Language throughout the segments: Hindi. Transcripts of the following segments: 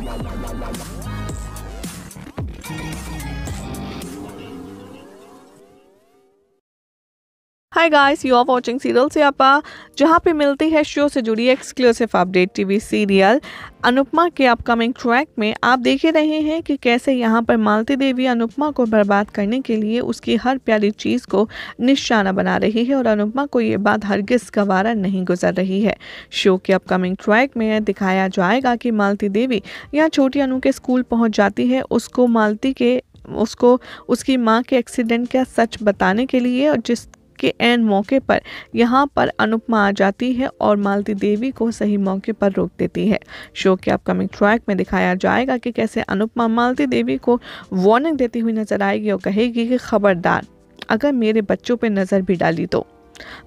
わあ hi guys you are watching serial से आप जहाँ पे मिलती है शो से जुड़ी exclusive update TV serial Anupama के अपकमिंग ट्रैक में आप देख रहे हैं कि कैसे यहाँ पर मालती देवी अनुपमा को बर्बाद करने के लिए उसकी हर प्यारी चीज़ को निशाना बना रही है और अनुपमा को ये बात हरगिज गवारा नहीं गुजर रही है शो के अपकमिंग ट्रैक में दिखाया जाएगा कि मालती देवी यहाँ छोटी अनु के स्कूल पहुँच जाती है उसको मालती के उसको उसकी माँ के एक्सीडेंट का सच बताने के लिए और जिस के एन मौके पर यहाँ पर अनुपमा आ जाती है और मालती देवी को सही मौके पर रोक देती है शो के अपकमिंग ट्रैक में दिखाया जाएगा कि कैसे अनुपमा मालती देवी को वार्निंग देती हुई नजर आएगी और कहेगी कि खबरदार अगर मेरे बच्चों पर नज़र भी डाली तो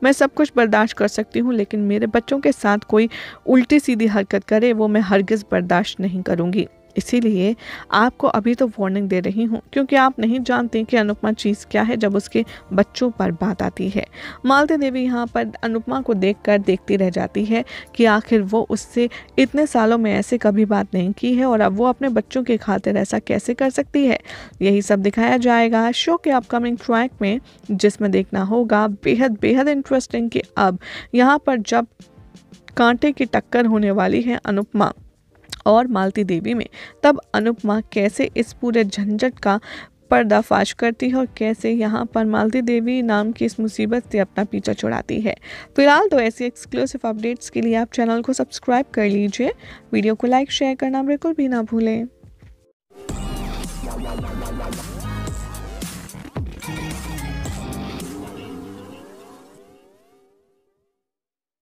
मैं सब कुछ बर्दाश्त कर सकती हूँ लेकिन मेरे बच्चों के साथ कोई उल्टी सीधी हरकत करे वो मैं हरगिज़ बर्दाश्त नहीं करूँगी इसीलिए आपको अभी तो वार्निंग दे रही हूँ क्योंकि आप नहीं जानते कि अनुपमा चीज़ क्या है जब उसके बच्चों पर बात आती है मालती देवी यहाँ पर अनुपमा को देखकर देखती रह जाती है कि आखिर वो उससे इतने सालों में ऐसे कभी बात नहीं की है और अब वो अपने बच्चों के खातिर ऐसा कैसे कर सकती है यही सब दिखाया जाएगा शो के अपकमिंग ट्रैक में जिसमें देखना होगा बेहद बेहद इंटरेस्टिंग कि अब यहाँ पर जब कांटे की टक्कर होने वाली है अनुपमा और मालती देवी में तब अनुपमा कैसे इस पूरे झंझट का पर्दाफाश करती है और कैसे यहाँ पर मालती देवी नाम की इस मुसीबत से अपना पीछा छुड़ाती है फिलहाल तो ऐसी एक्सक्लूसिव अपडेट्स के लिए आप चैनल को सब्सक्राइब कर लीजिए वीडियो को लाइक शेयर करना बिल्कुल भी ना भूलें